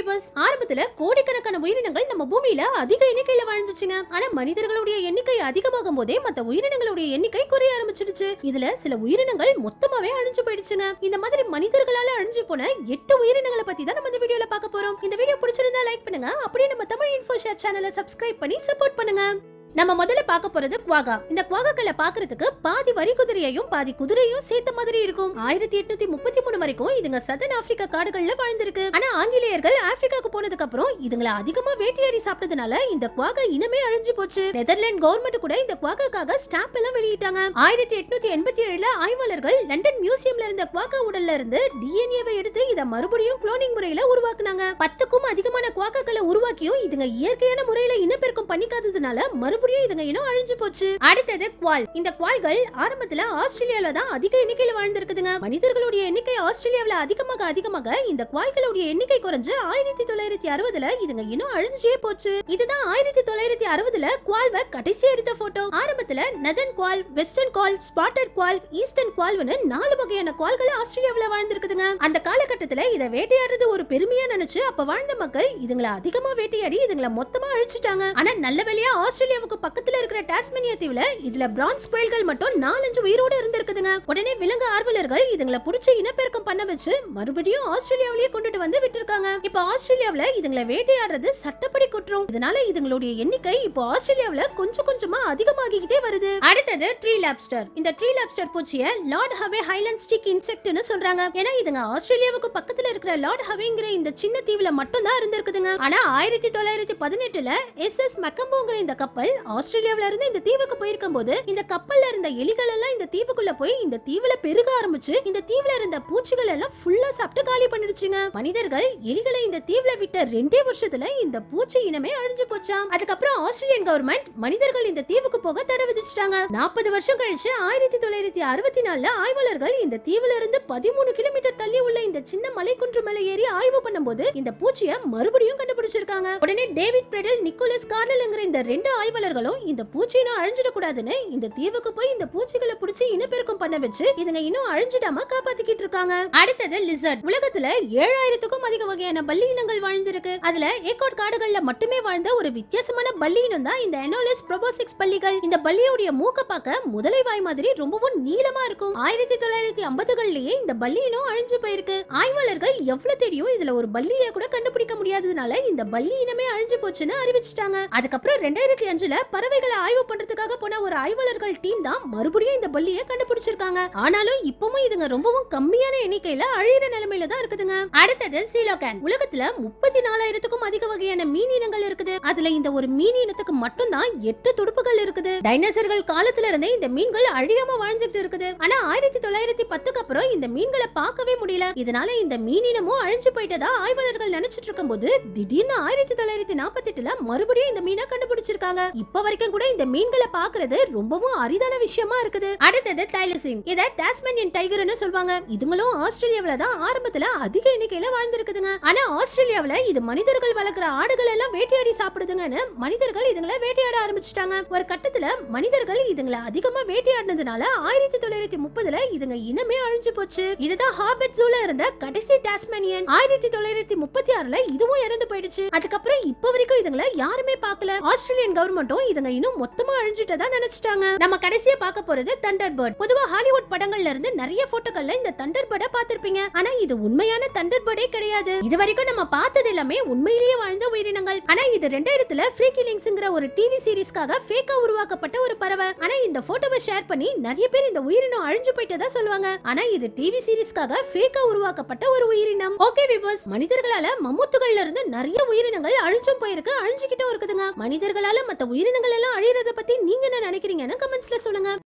universe ஆரம்பத்துல கோடிக்கணக்கான உயிரினங்கள் நம்ம பூமியில அதிக எண்ணிக்கையில வாழ்ந்துச்சுங்க ஆனா மனிதர்களுடைய எண்ணிக்கை அதிகமாகும் போதே மத்த உயிரினங்களுடைய எண்ணிக்கை குறைய ஆரம்பிச்சிருச்சு இதுல சில உயிரினங்கள் மொத்தமாவே அழிஞ்சு போயிடுச்சுங்க இந்த மாதிரி மனிதர்களால அழிஞ்சு போன எட்டு உயிரினங்களை பத்தி தான் நம்ம இந்த வீடியோல பார்க்க போறோம் இந்த வீடியோ பிடிச்சிருந்தா லைக் பண்ணுங்க அப்படியே நம்ம தமிழ் இன்ஃபோ ஷேர் சேனலை சப்ஸ்கிரைப் பண்ணி சப்போர்ட் பண்ணுங்க நம்ம முதல்ல பார்க்க போறது குவாகா இந்த குவாகாக்களை பாக்குறதுக்கு பாதி வரி குதிரையையும் பாதி குதிரையும் சேர்த்த மாதிரி இருக்கும் ஆயிரத்தி எட்நூத்தி முப்பத்தி மூணு வரைக்கும் இதுங்க சதன் ஆப்பிரிக்கா காடுகள்ல வாழ்ந்திருக்கு ஆனா ஆங்கிலேயர்கள் ஆப்பிரிக்காக்கு போனதுக்கு அப்புறம் இதுங்களை அதிகமா வேட்டையாடி சாப்பிட்டதுனால இந்த குவாகா இனமே அழிஞ்சு போச்சு நெதர்லாந்து கவர்மெண்ட் கூட இந்த குவாகாக்காக ஸ்டாம்ப் எல்லாம் வெளியிட்டாங்க ஆயிரத்தி எட்நூத்தி எண்பத்தி ஏழுல ஆய்வாளர்கள் லண்டன் மியூசியம்ல இருந்த குவாகா உடல்ல இருந்து டிஎன்ஏவை எடுத்து இதை மறுபடியும் குளோனிங் முறையில உருவாக்குனாங்க பத்துக்கும் அதிகமான குவாக்காக்களை உருவாக்கியும் இதுங்க இயற்கையான முறையில இனப்பெருக்கம் பண்ணிக்காததுனால மறுபடியும் புரிய இதுங்க இனம் அழிஞ்சு போச்சு அடுத்தது குவால் இந்த குவால்கள் ஆரம்பத்துல ஆஸ்திரேலியால தான் அதிக எண்ணிக்கையில வாழ்ந்திருக்குதுங்க மனிதர்களுடைய எண்ணிக்கை ஆஸ்திரேலியாவில அதிகமாக அதிகமாக இந்த குவால்களுடைய எண்ணிக்கை குறைஞ்சு ஆயிரத்தி தொள்ளாயிரத்தி அறுபதுல இதுங்க இன்னும் அழிஞ்சே போச்சு இதுதான் ஆயிரத்தி தொள்ளாயிரத்தி அறுபதுல குவால்வை கடைசி எடுத்த போட்டோ காலத்துல northern quoll western quoll spotted quoll eastern குவால்னு நாலு வகையான குவால்களை ஆஸ்திரேலியாவில வாழ்ந்திருக்குதுங்க அந்த காலகட்டத்துல இதை வேட்டையாடுறது ஒரு பெருமையா நினைச்சு அப்ப வாழ்ந்த மக்கள் இதுங்களை அதிகமா வேட்டையாடி இதுங்களை மொத்தமா அழிச்சிட்டாங்க ஆனா நல்ல வழியா ஆஸ்திரேலியாவுக்கு பக்கத்துல இருக்கிற டாஸ்மேனியா தீவுல இதுல பிரான்ஸ் கோயில்கள் மட்டும் நாலஞ்சு உயிரோட இருந்திருக்குதுங்க உடனே விலங்கு ஆர்வலர்கள் இதுங்களை பிடிச்சி இனப்பெருக்கம் பண்ண வச்சு மறுபடியும் ஆஸ்திரேலியாவிலேயே கொண்டுட்டு வந்து விட்டுருக்காங்க இப்ப ஆஸ்திரேலியாவில இதுங்களை வேட்டையாடுறது சட்டப்படி குற்றம் இதனால இதுங்களுடைய எண்ணிக்கை இப்போ ஆஸ்திரேலியாவில கொஞ்சம் கொஞ்சமா அதிகமாகிக்கிட்டே வருது அடுத்தது ட்ரீ லாப்ஸ்டர் இந்த ட்ரீ லாப்ஸ்டர் பூச்சிய லார்ட் ஹவே ஹைலண்ட் ஸ்டிக் இன்செக்ட்னு சொல்றாங்க ஏன்னா இதுங்க ஆஸ்திரேலியாவுக்கு பக்கத்துல இருக்கிற லார்ட் ஹவேங்கிற இந்த சின்ன தீவுல மட்டும் தான் இருந்திருக்குதுங்க ஆனா ஆயிரத்தி தொள்ளாயிரத்தி பதினெட்டுல எஸ் எஸ் மக்கம்போங்கிற இந்த கப்பல் ஆஸ்திரேலியாவில இருந்து இந்த தீவுக்கு போயிருக்கும் போது இந்த கப்பல்ல இருந்த எலிகள் எல்லாம் இந்த தீவுக்குள்ள போய் இந்த தீவுல பெருக ஆரம்பிச்சு இந்த தீவுல இருந்த பூச்சிகள் எல்லாம் ஃபுல்லா சாப்பிட்டு காலி பண்ணிடுச்சுங்க மனிதர்கள் எலிகளை இந்த தீவுல விட்ட ரெண்டே வருஷத்துல இந்த பூச்சி இனமே அழிஞ்சு போச்சாம் அதுக்கப்புறம் ஆஸ்திரேலியன் கவர்மெண்ட் மனிதர்கள் இந்த தீவுக்கு போக தடை விதிச்சிட்டாங்க நாற்பது வருஷம் கழிச்சு ஆயிரத்தி தொள்ளாயிரத்தி அறுபத்தி நாலுல ஆய்வாளர்கள் இந்த தீவுல இருந்து பதிமூணு கிலோமீட்டர் தள்ளி உள்ள இந்த சின்ன மலை மேல ஏறி ஆய்வு பண்ணும்போது இந்த பூச்சியை மறுபடியும் கண்டுபிடிச்சிருக்காங்க உடனே டேவிட் பிரெடல் நிக்கோலஸ் கார்னல்ங்கிற இந்த ரெண்டு ஆய்வாளர்களும் இந்த பூச்சினும் அழிஞ்சிடக்கூடாதுன்னு இந்த தீவுக்கு போய் இந்த பூச்சிகளை பிடிச்சி இனப்பெருக்கம் பண்ண வச்சு இதுங்க இன்னும் அழிஞ்சிடாம காப்பாத்திக்கிட்டு இருக்காங்க அடுத்தது லிசர்ட் உலகத்துல ஏழாயிரத்துக்கும் அதிக வகையான பல்லி இனங்கள் வாழ்ந்திருக்கு அதுல ஏகோட் காடுகள்ல மட்டுமே வாழ்ந்த ஒரு வித்தியாசமான பல்லி இனம் தான் இந்த எனோலிஸ் ப்ரோபோசிக்ஸ் பள்ளிகள் இந்த பல்லி பள்ளியுடைய மூக்க பார்க்க முதலை வாய் மாதிரி ரொம்பவும் நீளமா இருக்கும் ஆயிரத்தி தொள்ளாயிரத்தி ஐம்பதுகள்லயே இந்த பல்லியினம் அழிஞ்சு போயிருக்கு ஆய்வாளர்கள் எவ்வளவு தெரியும் இதுல ஒரு பல்லிய கூட கண்டுபிடிக்க முடியாததுனால இந்த பள்ளி இனமே அழிஞ்சு போச்சுன்னு அறிவிச்சிட்டாங்க அதுக்கப்புறம் ரெண்டாயிரத்தி அஞ்சுல பறவைகளை ஆய்வு பண்றதுக்காக போன ஒரு ஆய்வாளர்கள் டீம் தான் மறுபடியும் இந்த பள்ளிய கண்டுபிடிச்சிருக்காங்க ஆனாலும் இப்பவும் இதுங்க ரொம்பவும் கம்மியான எண்ணிக்கையில அழியிற நிலைமையில தான் இருக்குதுங்க அடுத்தது சீலோகேன் உலகத்துல முப்பத்தி நாலாயிரத்துக்கும் அதிக வகையான மீன் இனங்கள் இருக்குது அதுல இந்த ஒரு மீன் இனத்துக்கு மட்டும் தான் எட்டு துடுப்புகள் இருக்குது டைனஸ் அரசர்கள் காலத்துல இருந்தே இந்த மீன்கள் அழியாம வாழ்ந்துட்டு இருக்குது ஆனா ஆயிரத்தி தொள்ளாயிரத்தி பத்துக்கு அப்புறம் இந்த மீன்களை பார்க்கவே முடியல இதனால இந்த மீனினமும் அழிஞ்சு போயிட்டதா ஆய்வாளர்கள் நினைச்சிட்டு இருக்கும் போது திடீர்னு ஆயிரத்தி தொள்ளாயிரத்தி நாற்பத்தி எட்டுல மறுபடியும் இந்த மீனை கண்டுபிடிச்சிருக்காங்க இப்ப வரைக்கும் கூட இந்த மீன்களை பாக்குறது ரொம்பவும் அரிதான விஷயமா இருக்குது அடுத்தது தைலசின் இதை டாஸ்மேனியன் டைகர்னு சொல்வாங்க இதுங்களும் ஆஸ்திரேலியாவில தான் ஆரம்பத்துல அதிக எண்ணிக்கையில வாழ்ந்திருக்குதுங்க ஆனா ஆஸ்திரேலியாவில இது மனிதர்கள் வளர்க்குற ஆடுகள் எல்லாம் வேட்டையாடி சாப்பிடுதுங்கன்னு மனிதர்கள் இதுங்களை வேட்டையாட ஆரம்பிச்சிட்டாங்க ஒரு கட்டத்துல மனிதர்கள் இதுங்களை அதிகமா வேட்டையாடினதுனால ஆயிரத்தி தொள்ளாயிரத்தி முப்பதுல இதுங்க இனமே அழிஞ்சு போச்சு இதுதான் ஹாபெட் ஜூல இருந்த கடைசி டாஸ்மேனியன் ஆயிரத்தி தொள்ளாயிரத்தி முப்பத்தி ஆறுல இதுவும் இறந்து போயிடுச்சு அதுக்கப்புறம் இப்ப வரைக்கும் இதுங்களை யாருமே பார்க்கல ஆஸ்திரேலியன் கவர்மெண்ட்டும் இதுங்க இன்னும் மொத்தமா அழிஞ்சிட்டதா நினைச்சிட்டாங்க நம்ம கடைசியா பார்க்க போறது தண்டர் பேர்ட் பொதுவா ஹாலிவுட் படங்கள்ல இருந்து நிறைய போட்டோக்கள்ல இந்த தண்டர் பேர்டை பார்த்திருப்பீங்க ஆனா இது உண்மையான தண்டர் பேர்டே கிடையாது இது வரைக்கும் நம்ம பார்த்தது எல்லாமே உண்மையிலேயே வாழ்ந்த உயிரினங்கள் ஆனா இது ரெண்டாயிரத்துல ஃப்ரீ கில்லிங்ஸ்ங்கிற ஒரு டிவி சீரிஸ்க்காக ஃபேக்கா உருவாக்கப்பட்ட ஒரு பறவை ஆனா இந்த போட்டோவை ஷேர் பண்ணி நிறைய பேர் இந்த உயிரினம் அழிஞ்சு போயிட்டதா சொல்லுவாங்க ஆனா இது டிவி சீரிஸ்க்காக ஃபேக்கா உருவாக்கப்பட்ட ஒரு உயிரினம் ஓகே விபஸ் மனிதர்களால மம்முத்துகள்ல இருந்து நிறைய உயிரினங்கள் அழிஞ்சும் போயிருக்கு அழிஞ்சுகிட்டும் இருக்குதுங்க மனிதர்களால மத்த உயிரினங்கள் எல்லாம் அழியறத பத்தி நீங்க என்ன நினைக்கிறீங்கன்னு கமெண்ட்ஸ்ல சொல்லுங்க